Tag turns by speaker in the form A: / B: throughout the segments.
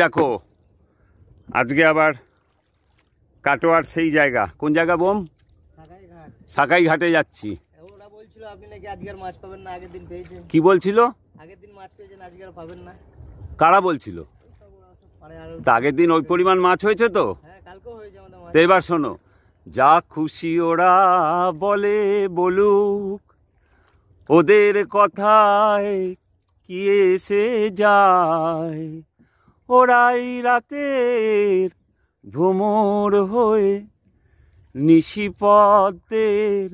A: দেখো আজকে আবার কাটোয়ার সেই জায়গা কোন জায়গা বোম সাকাই ঘাটে যাচ্ছি কি বলছিল কারা বলছিল আগের দিন ওই পরিমাণ মাছ হয়েছে হ্যাঁ, তো এবার শোনো যা খুশি ওরা বলে বলুক ওদের কথায় কি এসে যায় ওরাই রাতের ভ্রমর হয়ে নিশিপদের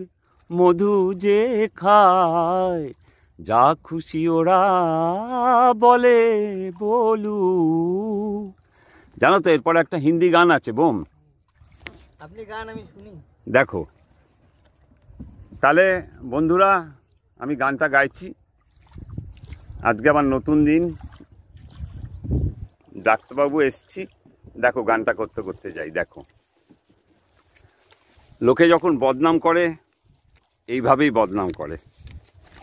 A: মধু যে খায় যা খুশি ওরা বলে বলু জানো তো এরপরে একটা হিন্দি গান আছে বোম আপনি গান আমি শুনি দেখো তাহলে বন্ধুরা আমি গানটা গাইছি আজকে আমার নতুন দিন ডাক্তারবাবু এসছি দেখো গানটা করতে করতে যাই দেখো লোকে যখন বদনাম করে এইভাবেই বদনাম করে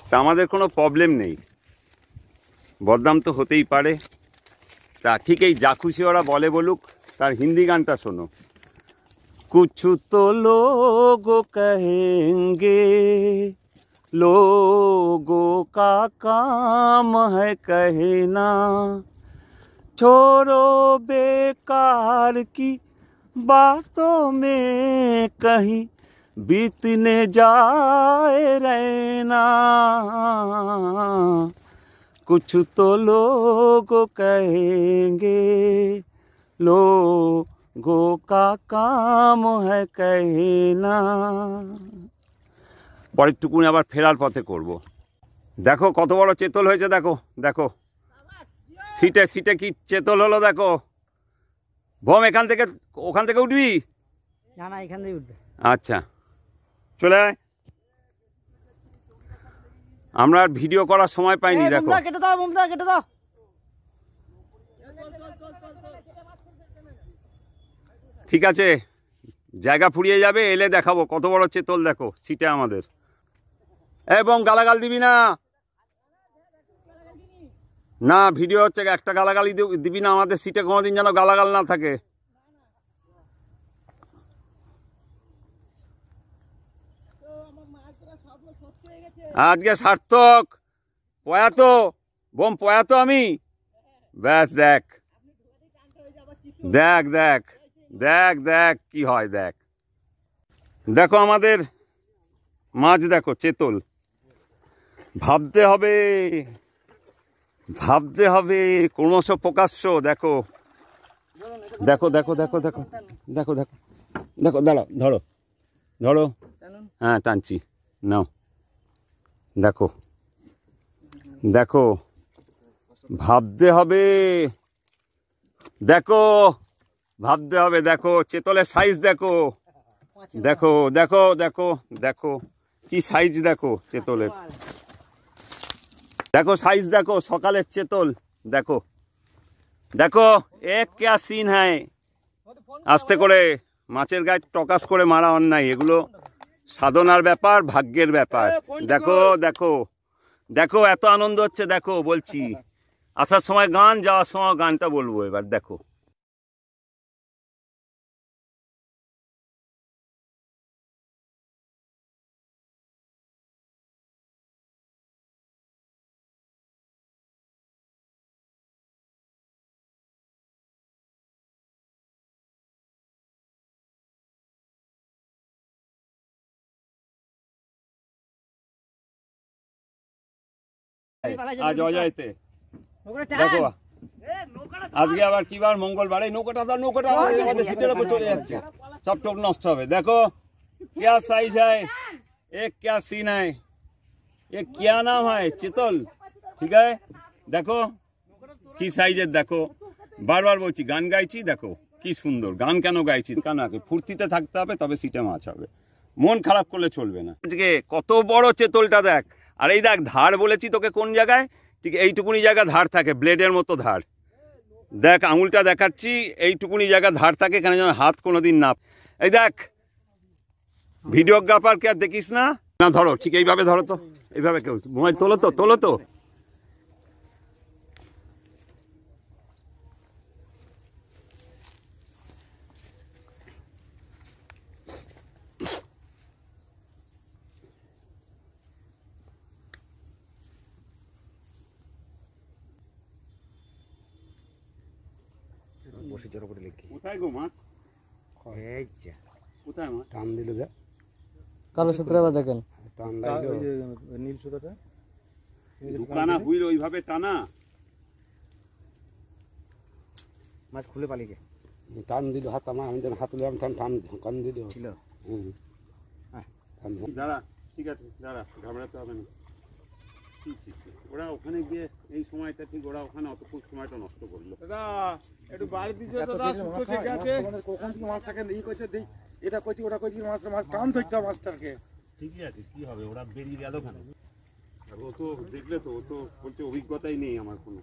A: তা আমাদের কোনো প্রবলেম নেই বদনাম তো হতেই পারে তা ঠিক এই যা খুশি ওরা বলে বলুক তার হিন্দি গানটা শোনো কুছু তো লোগো কহেঙ্গে লোগো কা কাম হ্যাঁ না छोड़ो बेकार की बातों में कहीं बीतने जाए रहना कुछ तो लोग कहेंगे लोगों का काम है कहना পরেরটুকুনি আবার ফেরার পথে করব দেখো কত বড় চেতল হয়েছে দেখো দেখো সিটে সিটে কি চেতল হলো দেখো বম এখান থেকে ওখান থেকে উঠবি আচ্ছা চলে আয় আমরা আর ভিডিও করার সময় পাইনি দেখো দাও ঠিক আছে জায়গা ফুরিয়ে যাবে এলে দেখাবো কত বড় চেতল দেখো সিটে আমাদের এবং গালাগাল দিবি না না ভিডিও হচ্ছে একটা গালাগালি দিবি না আমাদের সিটে কোনোদিন যেন গালাগাল না থাকে আজকে সার্থক পয়াত বোম পয়াত আমি ব্যাস দেখ দেখ দেখ দেখ দেখ কি হয় দেখ দেখো আমাদের মাছ দেখো চেতল ভাবতে হবে ভাবতে হবে ক্রমশ প্রকাশ্য দেখো দেখো দেখো দেখো দেখো দেখো দেখো দেখো দাঁড়াও ধরো ধরো হ্যাঁ টানছি নাও দেখো দেখো ভাবতে হবে দেখো ভাবতে হবে দেখো চেতলের সাইজ দেখো দেখো দেখো দেখো দেখো কি সাইজ দেখো চেতলের দেখো সাইজ দেখো সকালের চেতল দেখো দেখো এক কেয়া সিন হ্যাঁ আস্তে করে মাছের গায়ে টকাশ করে মারা অন্যায় এগুলো সাধনার ব্যাপার ভাগ্যের ব্যাপার দেখো দেখো দেখো এত আনন্দ হচ্ছে দেখো বলছি আসার সময় গান যাওয়ার সময় গানটা বলবো এবার দেখো
B: আজ অজয়তে
A: দেখো আজকে আবার কিবার মঙ্গলবার এই নৌকাটা তো নৌকাটা আমাদের সিটের উপর চলে যাচ্ছে সব টোক নষ্ট হবে দেখো ঠিক আছে দেখো কি সাইজের দেখো বারবার বলছি গান গাইছি দেখো কি সুন্দর গান কেন গাইছি কেন আগে ফুর্তিতে থাকতে হবে তবে সিটে মাছ হবে মন খারাপ করলে চলবে না আজকে কত বড় চেতলটা দেখ আর এই দেখ ধার বলেছি তোকে কোন জায়গায় ঠিক এইটুকুনি জায়গা ধার থাকে ব্লেডের মতো ধার দেখ আঙুলটা দেখাচ্ছি এইটুকুনি জায়গা ধার থাকে কেন যেন হাত কোনো দিন না এই দেখ ভিডিওগ্রাফারকে আর দেখিস না না ধরো ঠিক এইভাবে ধরো তো এইভাবে কেউ তোলো তো তোলো তো গো মাছ কোথায় মাছ টান দিল যা কালো সুতরা বা দেখেন টান দিল নীল সুতরাটা হুইল ওইভাবে টানা মাছ খুলে পালিয়েছে টান দিল হাত আমার আমি যখন হাত টান টান দিল ছিল হুম দাঁড়া ঠিক আছে দাঁড়া ঘামড়াতে হবে না ওখানে গিয়ে এই সময়টা ঠিক ওরা ওখানে সময়টা নষ্ট করলো দাদা একটু এটা ওটা মাছ টান আচ্ছা। মাছটাকে ঠিকই আছে কি হবে ওরা বেরিয়ে ও তো দেখলে তো ও তো বলছে অভিজ্ঞতাই নেই আমার কোনো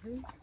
A: টান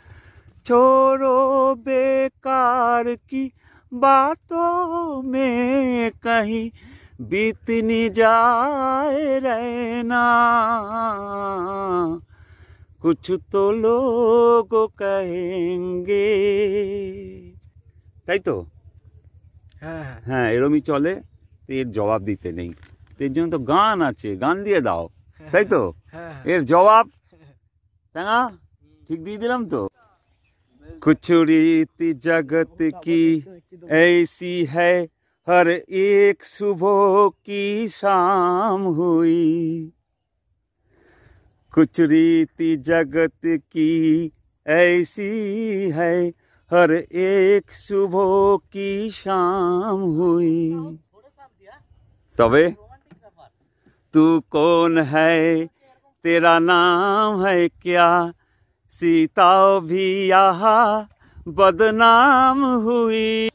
A: छोरो बेकार की बातों में कहीं बीतनी जाए रहना कुछ तो लोग কহেঙ্গে তাই তো হ্যাঁ হ্যাঁ, হ্যাঁ এরমই চলে এর জবাব দিতে নেই এর জন্য তো গান আছে গান দিয়ে দাও তাই তো হ্যাঁ, হ্যাঁ। এর জবাব তাই না ঠিক দিয়ে দিলাম তো कुछ रीति जगत की ऐसी है हर एक सुबह की शाम हुई कुछ रीति जगत की ऐसी है हर एक सुबह की शाम हुई तबे तू कौन है तेरा नाम है क्या सीता भी यहा बदनाम हुई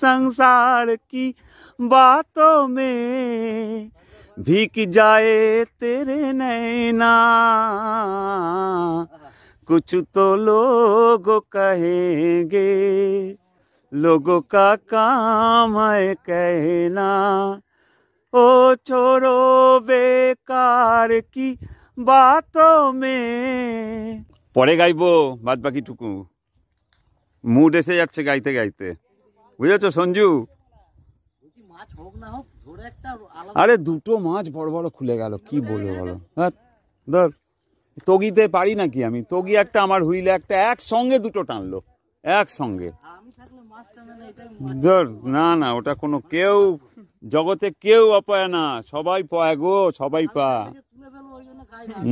A: संसार की बातों में भीग जाए तेरे नैना कुछ तो लोग कहेंगे लोगों का काम है कहना ओ छोरो बेकार की बातों में পরে গাইবো বাদ বাকিটুকু মুড এসে যাচ্ছে গাইতে গাইতে বুঝেছো সঞ্জু আরে দুটো মাছ বড় বড় খুলে গেল কি বলবো বলো হ্যাঁ, ধর তগিতে পারি নাকি আমি তগি একটা আমার হুইলে একটা একসঙ্গে দুটো টানলো একসঙ্গে ধর না না ওটা কোনো কেউ জগতে কেউ অপায় না সবাই পায় গো সবাই পা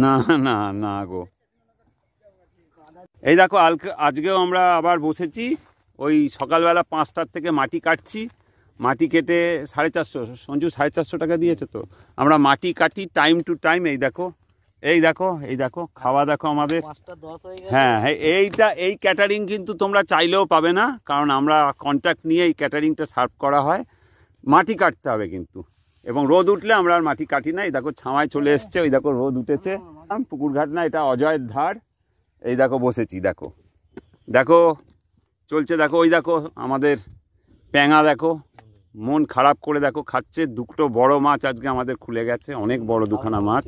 A: না না না গো এই দেখো আজকেও আমরা আবার বসেছি ওই সকালবেলা পাঁচটার থেকে মাটি কাটছি মাটি কেটে সাড়ে চারশো সঞ্জু সাড়ে চারশো টাকা দিয়েছে তো আমরা মাটি কাটি টাইম টু টাইম এই দেখো এই দেখো এই দেখো খাওয়া দেখো আমাদের হ্যাঁ, হ্যাঁ এইটা এই ক্যাটারিং কিন্তু তোমরা চাইলেও পাবে না কারণ আমরা কন্ট্যাক্ট নিয়ে এই ক্যাটারিংটা সার্ভ করা হয় মাটি কাটতে হবে কিন্তু এবং রোদ উঠলে আমরা আর মাটি কাটি না এই দেখো ছাওয়ায় চলে এসছে ওই দেখো রোদ উঠেছে হ্যাঁ, পুকুর ঘাট না এটা অজয়ের ধার এই দেখো বসেছি দেখো দেখো চলছে দেখো ওই দেখো আমাদের প্যাঙা দেখো মন খারাপ করে দেখো খাচ্ছে দুটো বড় মাছ আজকে আমাদের খুলে গেছে অনেক বড় দুখানা মাছ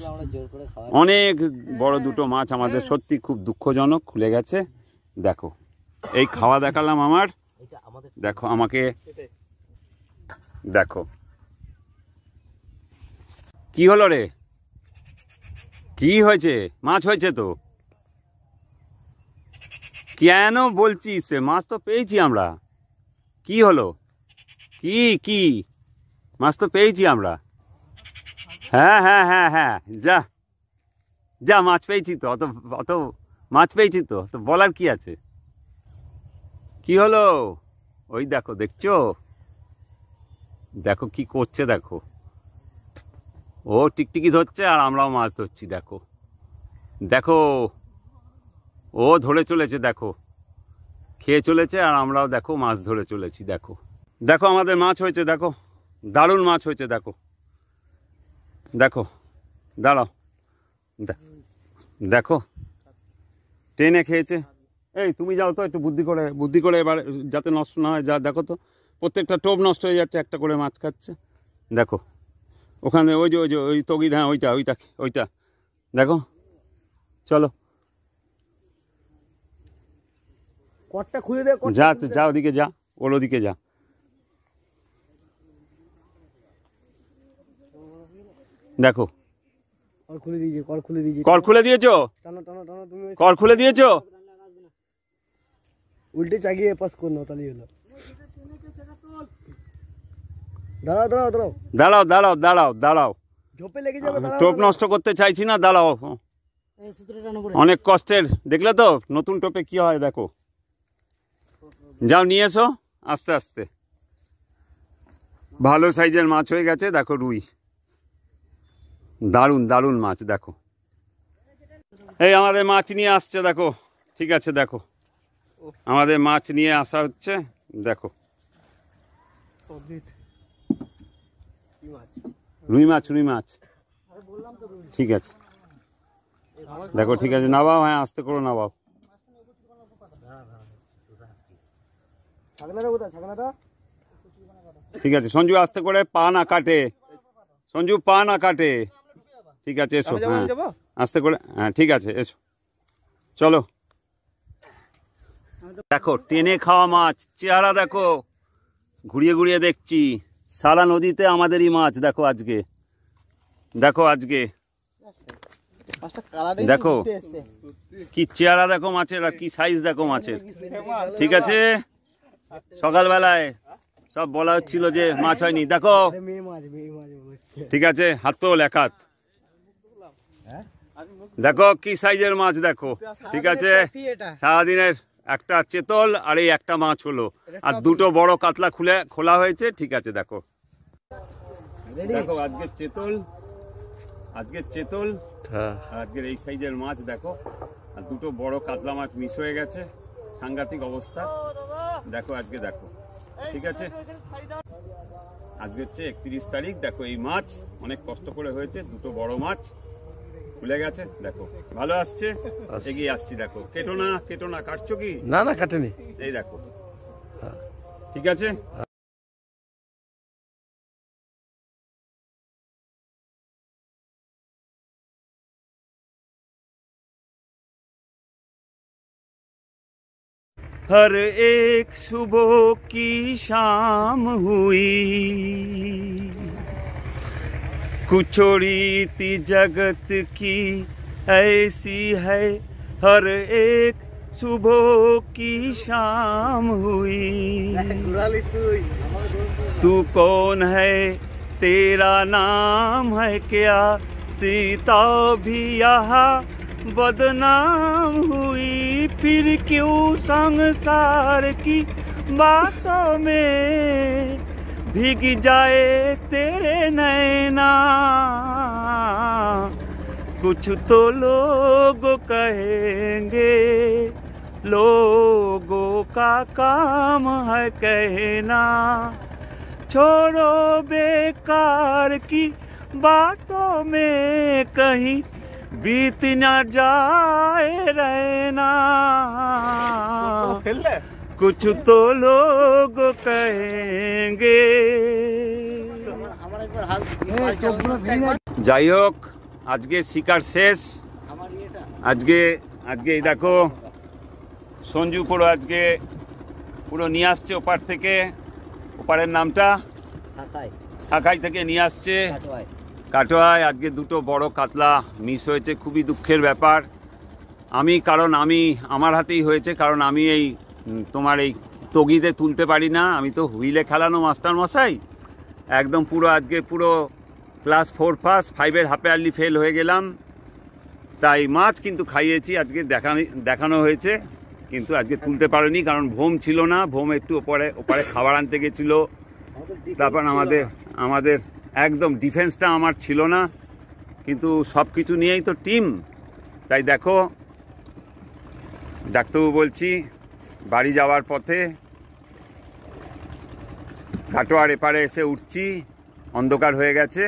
A: অনেক বড় দুটো মাছ আমাদের সত্যি খুব দুঃখজনক খুলে গেছে দেখো এই খাওয়া দেখালাম আমার দেখো আমাকে দেখো কি হলো রে কি হয়েছে মাছ হয়েছে তো কেন বলছিস মাছ তো পেয়েছি আমরা কি হলো কি কি মাছ তো পেয়েছি আমরা হ্যাঁ হ্যাঁ হ্যাঁ হ্যাঁ যা যা মাছ পেয়েছি তো অত অত মাছ পেয়েছি তো তো বলার কি আছে কি হলো ওই দেখো দেখছো দেখো কি করছে দেখো ও টিকটিকি ধরছে আর আমরাও মাছ ধরছি দেখো দেখো ও ধরে চলেছে দেখো খেয়ে চলেছে আর আমরাও দেখো মাছ ধরে চলেছি দেখো দেখো আমাদের মাছ হয়েছে দেখো দারুণ মাছ হয়েছে দেখো দেখো দাঁড়াও দেখো টেনে খেয়েছে এই তুমি যাও তো একটু বুদ্ধি করে বুদ্ধি করে এবার যাতে নষ্ট না হয় যা দেখো তো প্রত্যেকটা টোপ নষ্ট হয়ে যাচ্ছে একটা করে মাছ খাচ্ছে দেখো ওখানে ওই যে ওই যে ওই তগির হ্যাঁ ওইটা ওইটা ওইটা দেখো চলো কটটা খুলে দে যা যা ওদিকে যা ওর ওদিকে যা দেখো কর খুলে দিয়েছো খুলে দিয়েছো উল্টে চাগিয়ে পাস তাহলে হলো দাঁড়াও দাঁড়াও দাঁড়াও দাঁড়াও টোপ নষ্ট করতে চাইছি না দাঁড়াও অনেক কষ্টের দেখলে তো নতুন টোপে কি হয় দেখো যাও নিয়ে এসো আস্তে আস্তে ভালো সাইজের মাছ হয়ে গেছে দেখো রুই দারুণ দারুণ মাছ দেখো এই আমাদের মাছ নিয়ে আসছে দেখো ঠিক আছে দেখো আমাদের মাছ নিয়ে আসা হচ্ছে দেখো রুই মাছ রুই মাছ ঠিক আছে দেখো ঠিক আছে নাবাও হ্যাঁ আসতে করো নাবাও ঠিক আছে সঞ্জু আস্তে করে পা না কাটে সঞ্জু পা না কাটে ঠিক আছে এসো হ্যাঁ আস্তে করে হ্যাঁ ঠিক আছে এসো চলো দেখো টেনে খাওয়া মাছ চেহারা দেখো ঘুরিয়ে ঘুরিয়ে দেখছি সারা নদীতে আমাদেরই মাছ দেখো আজকে দেখো আজকে দেখো কি চেহারা দেখো মাছের আর কি সাইজ দেখো মাছের ঠিক আছে সকালবেলায় সব বলা হচ্ছিল যে মাছ হয়নি দেখো ঠিক আছে হাত তো লেখাত দেখো কি সাইজের মাছ দেখো ঠিক আছে সারাদিনের একটা চেতল আর এই একটা মাছ হলো আর দুটো বড় কাতলা খুলে খোলা হয়েছে ঠিক আছে দেখো দেখো আজকের চেতল আজকের চেতল হ্যাঁ। আজকের এই সাইজের মাছ দেখো আর দুটো বড় কাতলা মাছ মিস হয়ে গেছে সাংঘাতিক অবস্থা দেখো আজকে দেখো ঠিক আছে আজকে হচ্ছে একত্রিশ তারিখ দেখো এই মাছ অনেক কষ্ট করে হয়েছে দুটো বড় মাছ খুলে গেছে দেখো ভালো আসছে এগিয়ে আসছি দেখো কেটো না কেটো না কাটছো কি না না কাটেনি এই দেখো হ্যাঁ। ঠিক আছে हर एक सुबह की शाम हुई कुछोड़ी ती जगत की ऐसी है हर एक सुबह की शाम हुई तू कौन है तेरा नाम है क्या सीता भी यहाँ बदनाम हुई फिर क्यों संसार की बातों में भीग जाए तेरे नैना कुछ तो लोग कहेंगे लोगों का काम है कहना छोड़ो बेकार की बातों में कहीं बीत ना जाए रहना कुछ तो लोग कहेंगे যাই হোক আজকে শিকার শেষ আজকে আজকে এই দেখো সঞ্জু পুরো আজকে পুরো নিয়ে আসছে ওপার থেকে ওপারের নামটা শাখাই থেকে নিয়ে আসছে কাটোয়ায় আজকে দুটো বড় কাতলা মিস হয়েছে খুবই দুঃখের ব্যাপার আমি কারণ আমি আমার হাতেই হয়েছে কারণ আমি এই তোমার এই তগিতে তুলতে পারি না আমি তো হুইলে খেলানো মাস্টার মশাই একদম পুরো আজকে পুরো ক্লাস ফোর ফার্স্ট ফাইভের হাফে আর্লি ফেল হয়ে গেলাম তাই মাছ কিন্তু খাইয়েছি আজকে দেখানো দেখানো হয়েছে কিন্তু আজকে তুলতে পারিনি কারণ ভোম ছিল না ভোম একটু ওপরে ওপারে খাবার আনতে গেছিলো তারপর আমাদের আমাদের একদম ডিফেন্সটা আমার ছিল না কিন্তু সব কিছু নিয়েই তো টিম তাই দেখো ডাক্তারবাবু বলছি বাড়ি যাওয়ার পথে কাটোয়ার এপারে এসে উঠছি অন্ধকার হয়ে গেছে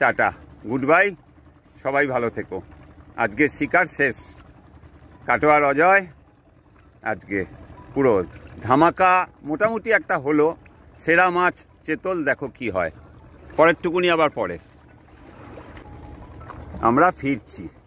A: টাটা গুড বাই সবাই ভালো থেকো আজকে শিকার শেষ কাটোয়ার অজয় আজকে পুরো ধামাকা মোটামুটি একটা হলো সেরা মাছ চেতল দেখো কি হয় পরের টুকুনি আবার পরে আমরা ফিরছি